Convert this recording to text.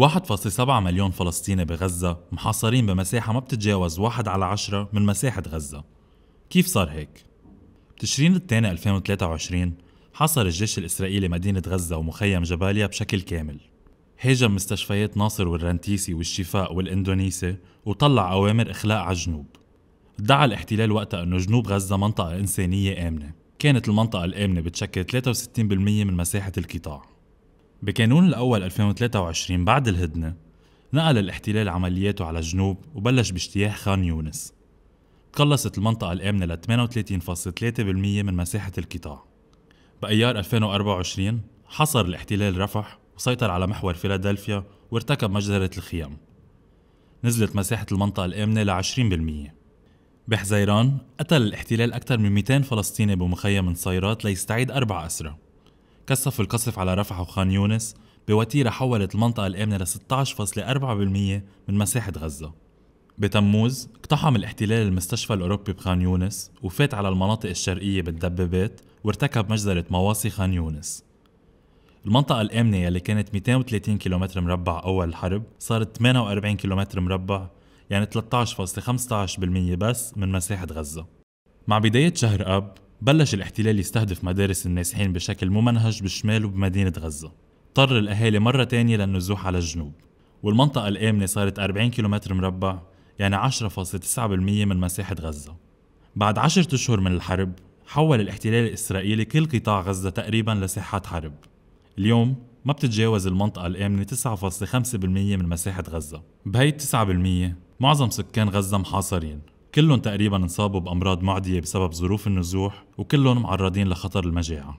1.7 مليون فلسطيني بغزة محاصرين بمساحة ما بتتجاوز واحد على عشرة من مساحة غزة كيف صار هيك؟ بتشرين الثاني 2023 حاصر الجيش الإسرائيلي مدينة غزة ومخيم جباليا بشكل كامل هاجم مستشفيات ناصر والرنتيسي والشفاء والإندونيسي وطلع أوامر إخلاء على الجنوب ادعى الاحتلال وقتها أنه جنوب غزة منطقة إنسانية آمنة كانت المنطقة الآمنة بتشكل 63% من مساحة القطاع بكانون الأول 2023 بعد الهدنة نقل الاحتلال عملياته على الجنوب وبلش باجتياح خان يونس تقلصت المنطقة الآمنة ل 38.3% من مساحة القطاع بأيار 2024 حصر الاحتلال رفح وسيطر على محور فيلادلفيا وارتكب مجزرة الخيام نزلت مساحة المنطقة الآمنة ل 20% بحزيران قتل الاحتلال أكثر من 200 فلسطيني بمخيم نصيرات ليستعيد أربع أسرى كثف القصف على رفح وخان يونس بوتيرة حولت المنطقة الآمنة ل 16.4% من مساحة غزة بتموز اقتحم الاحتلال المستشفى الأوروبي بخان يونس وفات على المناطق الشرقية بالدبابات وارتكب مجزرة مواصي خان يونس المنطقة الآمنة يلي كانت 230 كيلومتر مربع أول الحرب صارت 48 كيلومتر مربع يعني 13.15% بس من مساحة غزة مع بداية شهر أب بلش الاحتلال يستهدف مدارس النازحين بشكل ممنهج بالشمال وبمدينة غزة اضطر الأهالي مرة تانية للنزوح على الجنوب والمنطقة الآمنة صارت 40 كيلومتر مربع يعني 10.9% من مساحة غزة بعد عشرة أشهر من الحرب حول الاحتلال الإسرائيلي كل قطاع غزة تقريبا لساحات حرب اليوم ما بتتجاوز المنطقة الآمنة 9.5% من مساحة غزة بهي 9% معظم سكان غزة محاصرين كلهم تقريبا انصابوا بأمراض معدية بسبب ظروف النزوح وكلهم معرضين لخطر المجاعة